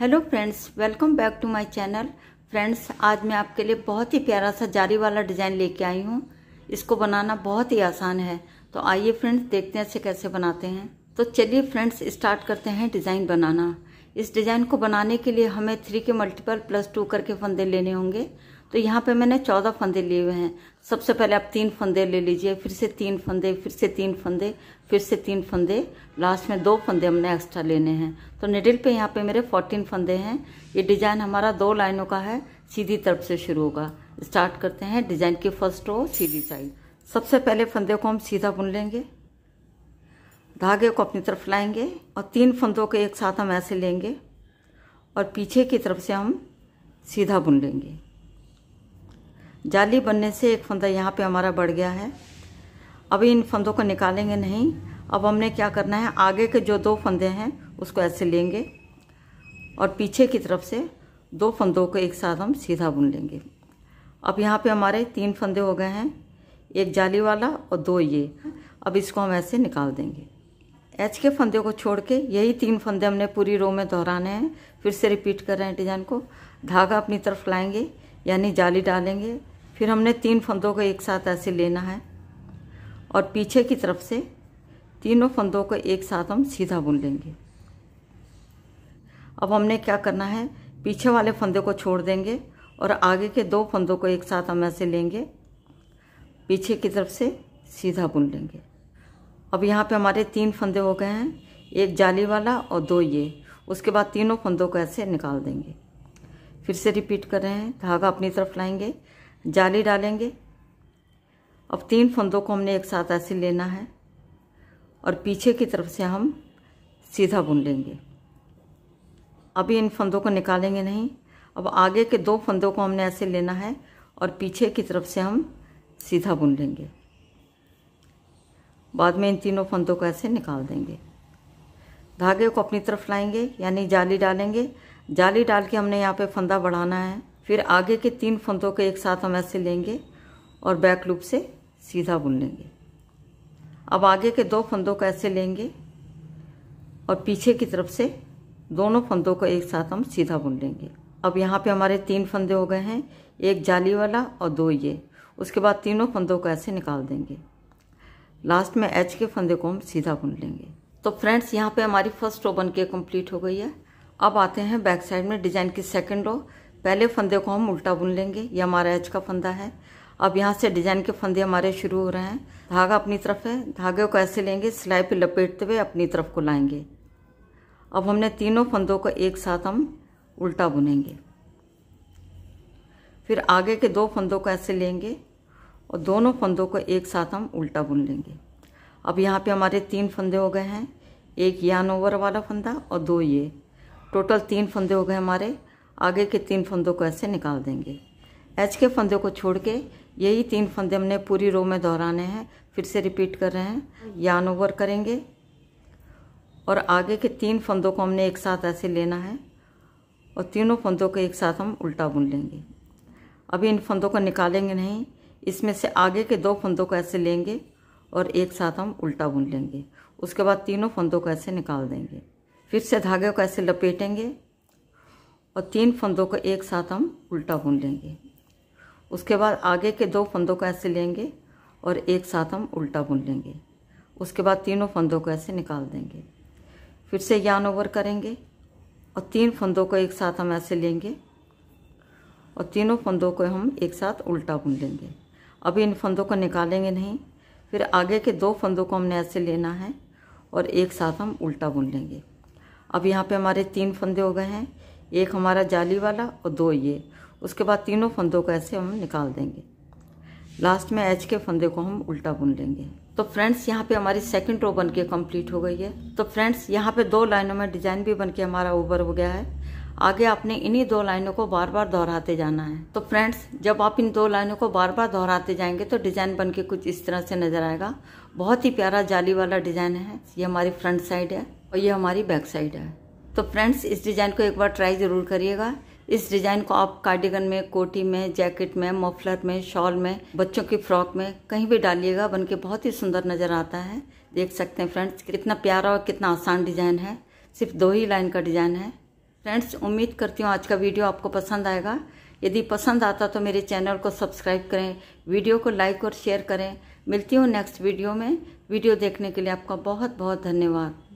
hello friends welcome back to my channel friends आज मैं आपके लिए बहुत ही प्यारा सा जारी वाला डिज़ाइन लेके आई हूँ इसको बनाना बहुत ही आसान है तो आइए फ्रेंड्स देखते हैं इसे कैसे बनाते हैं तो चलिए फ्रेंड्स स्टार्ट करते हैं डिज़ाइन बनाना इस डिज़ाइन को बनाने के लिए हमें थ्री के मल्टीपल प्लस टू करके फंदे लेने होंगे तो यहाँ पे मैंने चौदह फंदे लिए हुए हैं सबसे पहले आप तीन फंदे ले लीजिए फिर से तीन फंदे फिर से तीन फंदे फिर से तीन फंदे लास्ट में दो फंदे हमने एक्स्ट्रा लेने हैं तो निडिल पे यहाँ पे मेरे फोर्टीन फंदे हैं ये डिजाइन हमारा दो लाइनों का है सीधी तरफ से शुरू होगा स्टार्ट करते हैं डिजाइन की फर्स्ट रो सीधी साइड सबसे पहले फंदे को हम सीधा बुन लेंगे धागे को अपनी तरफ लाएंगे और तीन फंदों को एक साथ हम ऐसे लेंगे और पीछे की तरफ से हम सीधा बुन लेंगे जाली बनने से एक फंदा यहाँ पे हमारा बढ़ गया है अभी इन फंदों को निकालेंगे नहीं अब हमने क्या करना है आगे के जो दो फंदे हैं उसको ऐसे लेंगे और पीछे की तरफ से दो फंदों को एक साथ हम सीधा बुन लेंगे अब यहाँ पे हमारे तीन फंदे हो गए हैं एक जाली वाला और दो ये अब इसको हम ऐसे निकाल देंगे एच के फंदे को छोड़ के यही तीन फंदे हमने पूरी रो में दोहराने हैं फिर से रिपीट कर रहे हैं डिजाइन को धागा अपनी तरफ लाएंगे यानी जाली डालेंगे फिर हमने तीन फंदों को एक साथ ऐसे लेना है और पीछे की तरफ से तीनों फंदों को एक साथ हम सीधा बुन लेंगे अब हमने क्या करना है पीछे वाले फंदे को छोड़ देंगे और आगे के दो फंदों को एक साथ हम ऐसे लेंगे पीछे की तरफ से सीधा बुन लेंगे अब यहाँ पे हमारे तीन फंदे हो गए हैं एक जाली वाला और दो ये उसके बाद तीनों फंदों को ऐसे निकाल देंगे फिर से रिपीट कर रहे हैं धागा अपनी तरफ लाएंगे जाली डालेंगे अब तीन फंदों को हमने एक साथ ऐसे लेना है और पीछे की तरफ से हम सीधा बुन लेंगे अभी इन फंदों को निकालेंगे नहीं अब आगे के दो फंदों को हमने ऐसे लेना है और पीछे की तरफ से हम सीधा बुन लेंगे बाद में इन तीनों फंदों को ऐसे निकाल देंगे धागे को अपनी तरफ लाएंगे यानी जाली डालेंगे जाली डाल के हमने यहाँ पे फंदा बढ़ाना है फिर आगे के तीन फंदों को एक साथ हम ऐसे लेंगे और बैक लूप से सीधा बुन लेंगे अब आगे के दो फंदों को ऐसे लेंगे और पीछे की तरफ से दोनों फंदों को एक साथ हम सीधा बुन लेंगे अब यहाँ पे हमारे तीन फंदे हो गए हैं एक जाली वाला और दो ये उसके बाद तीनों फंदों को ऐसे निकाल देंगे लास्ट में एच के फंदे को हम सीधा बुन लेंगे तो फ्रेंड्स यहाँ पे हमारी फर्स्ट रो बन के कम्प्लीट हो गई है अब आते हैं बैक साइड में डिजाइन की सेकेंड रो पहले फंदे को हम उल्टा बुन लेंगे ये हमारा एच का फंदा है अब यहाँ से डिजाइन के फंदे हमारे शुरू हो रहे हैं धागा अपनी तरफ है धागे को ऐसे लेंगे सिलाई पे लपेटते हुए अपनी तरफ को लाएंगे अब हमने तीनों फंदों को एक साथ हम उल्टा बुनेंगे फिर आगे के दो फंदों को ऐसे लेंगे और दोनों फंदों को एक साथ हम उल्टा बुन लेंगे अब यहाँ पे हमारे तीन फंदे हो गए हैं एक यान ओवर वाला फंदा और दो ये टोटल तीन फंदे हो गए हमारे आगे के तीन फंदों को ऐसे निकाल देंगे एच के फंदे को छोड़ के यही तीन फंदे हमने पूरी रो में दोहराने हैं फिर से रिपीट कर रहे हैं यान ओवर करेंगे और आगे के तीन फंदों को हमने एक साथ ऐसे लेना है और तीनों फंदों को एक साथ हम उल्टा बुन लेंगे अभी इन फंदों को निकालेंगे नहीं इसमें से आगे के दो फंदों को ऐसे लेंगे और एक साथ हम उल्टा बुन लेंगे उसके बाद तीनों फंदों को ऐसे निकाल देंगे फिर से धागे को ऐसे लपेटेंगे और तीन फंदों को एक साथ हम उल्टा बुन लेंगे उसके बाद आगे के दो फंदों को ऐसे लेंगे और एक साथ हम उल्टा बुन लेंगे उसके बाद तीनों फंदों को ऐसे निकाल देंगे फिर से यान ओवर करेंगे और तीन फंदों को एक साथ हम ऐसे लेंगे और तीनों फंदों को हम एक साथ उल्टा बुन लेंगे अभी इन फंदों को निकालेंगे नहीं फिर आगे के दो फंदों को हमने ऐसे लेना है और एक साथ हम उल्टा बुन लेंगे अब यहाँ पे हमारे तीन फंदे हो गए हैं एक हमारा जाली वाला और दो ये उसके बाद तीनों फंदों को ऐसे हम निकाल देंगे लास्ट में एच के फंदे को हम उल्टा बुन लेंगे तो फ्रेंड्स यहाँ पे हमारी सेकंड रो बन के हो गई है तो फ्रेंड्स यहाँ पे दो लाइनों में डिजाइन भी बन के हमारा ऊबर हो गया है आगे आपने इन्हीं दो लाइनों को बार बार दोहराते जाना है तो फ्रेंड्स जब आप इन दो लाइनों को बार बार दोहराते जाएंगे तो डिजाइन बन के कुछ इस तरह से नजर आएगा बहुत ही प्यारा जाली वाला डिजाइन है ये हमारी फ्रंट साइड है और ये हमारी बैक साइड है तो फ्रेंड्स इस डिज़ाइन को एक बार ट्राई ज़रूर करिएगा इस डिज़ाइन को आप कार्डिगन में कोटी में जैकेट में मफलर में शॉल में बच्चों की फ्रॉक में कहीं भी डालिएगा बन के बहुत ही सुंदर नज़र आता है देख सकते हैं फ्रेंड्स कितना प्यारा और कितना आसान डिज़ाइन है सिर्फ दो ही लाइन का डिज़ाइन है फ्रेंड्स उम्मीद करती हूँ आज का वीडियो आपको पसंद आएगा यदि पसंद आता तो मेरे चैनल को सब्सक्राइब करें वीडियो को लाइक और शेयर करें मिलती हूँ नेक्स्ट वीडियो में वीडियो देखने के लिए आपका बहुत बहुत धन्यवाद